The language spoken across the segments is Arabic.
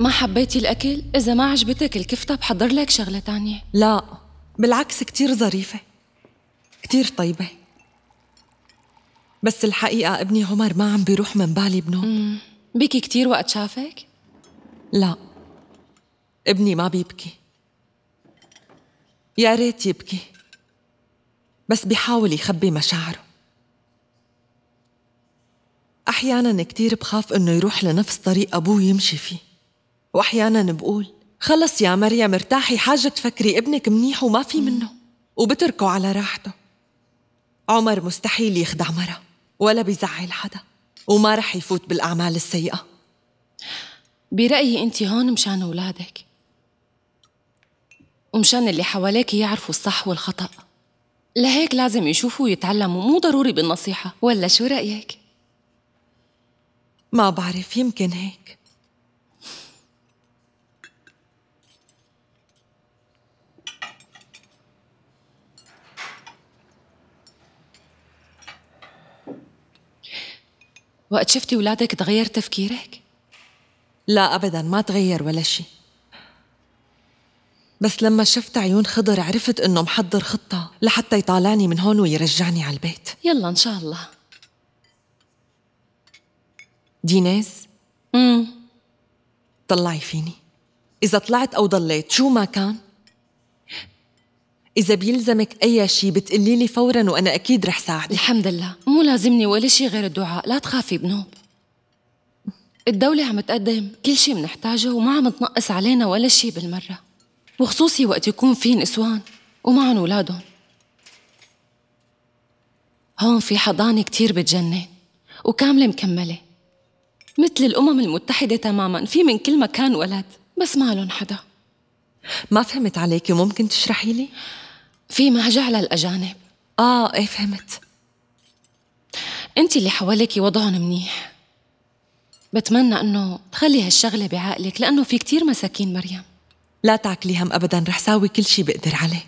ما حبيتي الأكل؟ إذا ما عجبتك الكفتة بحضر لك شغلة تانية لا بالعكس كتير ظريفة كتير طيبة بس الحقيقة ابني عمر ما عم بيروح من بالي بنوم بكي كتير وقت شافك؟ لا ابني ما بيبكي يا ريت يبكي بس بيحاول يخبي مشاعره احيانا كتير بخاف انه يروح لنفس طريق ابوه يمشي فيه واحيانا بقول خلص يا مريم ارتاحي حاجة تفكري ابنك منيح وما في منه وبتركه على راحته عمر مستحيل يخدع مرة ولا بيزعل حدا وما رح يفوت بالأعمال السيئة برأيي أنت هون مشان أولادك ومشان اللي حواليك يعرفوا الصح والخطأ لهيك لازم يشوفوا ويتعلموا مو ضروري بالنصيحة ولا شو رأيك؟ ما بعرف يمكن هيك وقت شفتي ولادك تغير تفكيرك؟ لا أبدا ما تغير ولا شيء بس لما شفت عيون خضر عرفت إنه محضر خطة لحتى يطالعني من هون ويرجعني على البيت يلا إن شاء الله دينيز؟ امم طلعي فيني إذا طلعت أو ضليت شو ما كان إذا بيلزمك أي شيء بتقلي لي فورا وأنا أكيد رح ساعدك الحمد لله مو لازمني ولا شيء غير الدعاء لا تخافي بنوب الدولة عم تقدم كل شيء بنحتاجه وما عم تنقص علينا ولا شيء بالمرة وخصوصي وقت يكون في نسوان ومعن ولادهم هون في حضانة كتير بتجنن وكاملة مكملة مثل الأمم المتحدة تماما في من كل مكان ولد بس لهم حدا ما فهمت عليكي ممكن تشرحي لي؟ في مهجع للأجانب آه إيه فهمت أنت اللي حواليك وضعهم منيح بتمنى أنه تخلي هالشغلة بعقلك لأنه في كتير مساكين مريم لا تعكلي هم أبدا رح ساوي كل شي بقدر عليه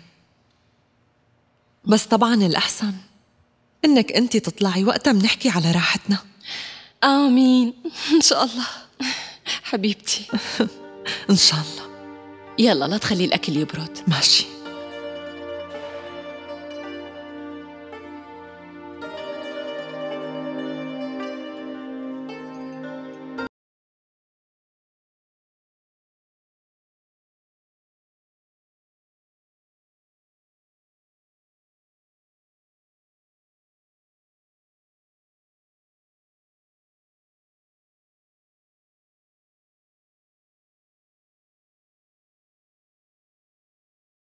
بس طبعا الأحسن إنك أنت تطلعي وقتها منحكي على راحتنا آمين إن شاء الله حبيبتي إن شاء الله يلا لا تخلي الأكل يبرد ماشي